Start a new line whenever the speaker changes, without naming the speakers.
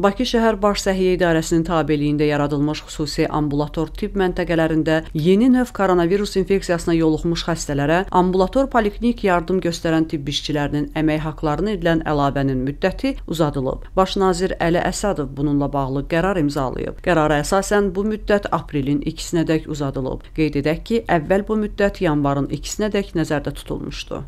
Bakı şəhər Baş Səhiyyə İdarəsinin tabeliyində yaradılmış xüsusi ambulator tibb məntəqələrində yeni növ koronavirus infeksiyasına yoluxmuş xəstələrə ambulator poliklinik yardım göstərən tibb işçilərinin əmək haqqlarına edilən əlavənin müddəti uzadılıb. Baş nazir Əli Əsədov bununla bağlı qərar imzalayıb. Qərara əsasən bu müddət aprelin 2-sinədək uzadılıb. Qeyd edək ki, əvvəl bu müddət yanvarın 2-sinədək nəzərdə tutulmuşdu.